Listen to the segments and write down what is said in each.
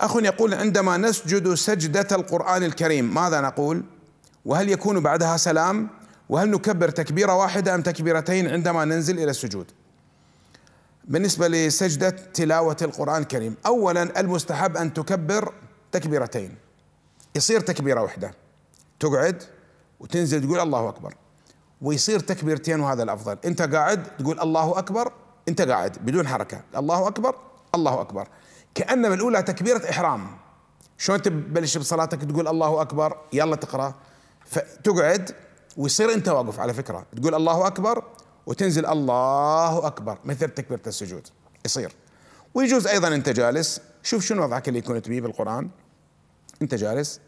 أخ يقول عندما نسجد سجدة القرآن الكريم ماذا نقول؟ وهل يكون بعدها سلام؟ وهل نكبر تكبيرة واحدة أم تكبيرتين عندما ننزل إلى السجود؟ بالنسبة لسجدة تلاوة القرآن الكريم أولا المستحب أن تكبر تكبيرتين يصير تكبيرة واحدة تقعد وتنزل تقول الله أكبر ويصير تكبيرتين وهذا الأفضل أنت قاعد تقول الله أكبر أنت قاعد بدون حركة الله أكبر الله أكبر كانما الاولى تكبيره احرام شلون تبلش بصلاتك تقول الله اكبر يلا تقرا فتقعد ويصير انت واقف على فكره تقول الله اكبر وتنزل الله اكبر مثل تكبيره السجود يصير ويجوز ايضا انت جالس شوف شنو وضعك اللي كنت به بالقران انت جالس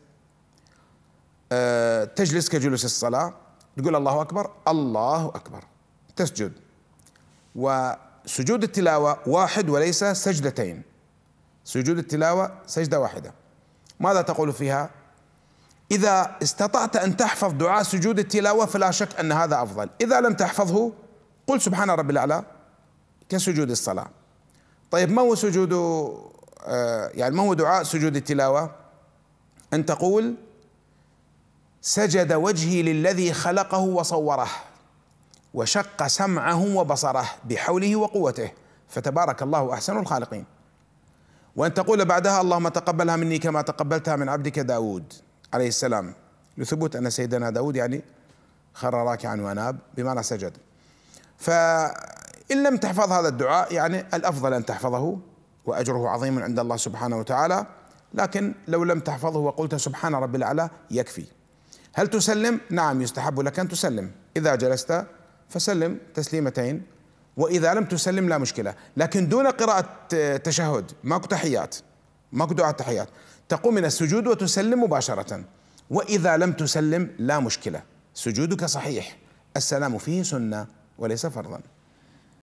أه تجلس كجلوس الصلاه تقول الله اكبر الله اكبر تسجد وسجود التلاوه واحد وليس سجدتين سجود التلاوة سجدة واحدة ماذا تقول فيها إذا استطعت أن تحفظ دعاء سجود التلاوة فلا شك أن هذا أفضل إذا لم تحفظه قل سبحان رب الأعلى كسجود الصلاة طيب ما هو سجود آه، يعني ما هو دعاء سجود التلاوة أن تقول سجد وجهي للذي خلقه وصوره وشق سمعه وبصره بحوله وقوته فتبارك الله أحسن الخالقين وأن تقول بعدها اللهم تقبلها مني كما تقبلتها من عبدك داود عليه السلام لثبوت أن سيدنا داود يعني خر راكعا وأناب بمعنى سجد فإن لم تحفظ هذا الدعاء يعني الأفضل أن تحفظه وأجره عظيم عند الله سبحانه وتعالى لكن لو لم تحفظه وقلت سبحان رب الأعلى يكفي هل تسلم؟ نعم يستحب لك أن تسلم إذا جلست فسلم تسليمتين واذا لم تسلم لا مشكله لكن دون قراءه آه، تشهد ماكو تحيات ماكو دعاء تحيات تقوم من السجود وتسلم مباشره واذا لم تسلم لا مشكله سجودك صحيح السلام فيه سنه وليس فرضا